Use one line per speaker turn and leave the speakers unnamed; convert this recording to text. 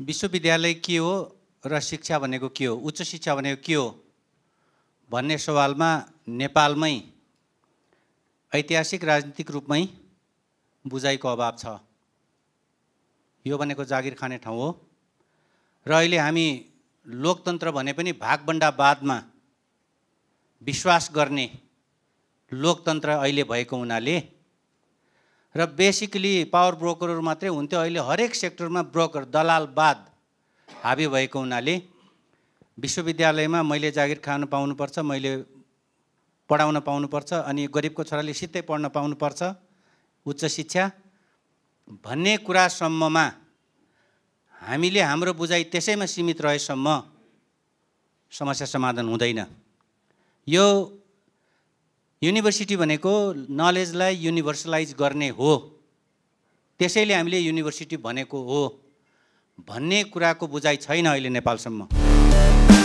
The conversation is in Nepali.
विश्वविद्यालय के हो र शिक्षा भनेको के हो उच्च शिक्षा भनेको के हो भन्ने सवालमा नेपालमै ऐतिहासिक राजनीतिक रूपमै बुझाइको अभाव छ यो भनेको जागिर खाने ठाउँ हो र अहिले हामी लोकतन्त्र भने पनि बादमा विश्वास गर्ने लोकतन्त्र अहिले भएको हुनाले र बेसिकली पावर ब्रोकरहरू मात्रै हुन्थ्यो अहिले हरेक सेक्टरमा ब्रोकर दलाल बाद हाबी भएको हुनाले विश्वविद्यालयमा मैले जागिर खान पाउनुपर्छ मैले पढाउन पाउनुपर्छ अनि गरिबको छोराले सित्तै पढ्न पाउनुपर्छ उच्च शिक्षा भन्ने कुरासम्ममा हामीले हाम्रो बुझाइ त्यसैमा सीमित रहेसम्म समस्या समाधान हुँदैन यो युनिभर्सिटी भनेको नलेजलाई युनिभर्सलाइज गर्ने हो त्यसैले हामीले युनिभर्सिटी भनेको हो भन्ने कुराको बुझाइ छैन अहिले नेपालसम्म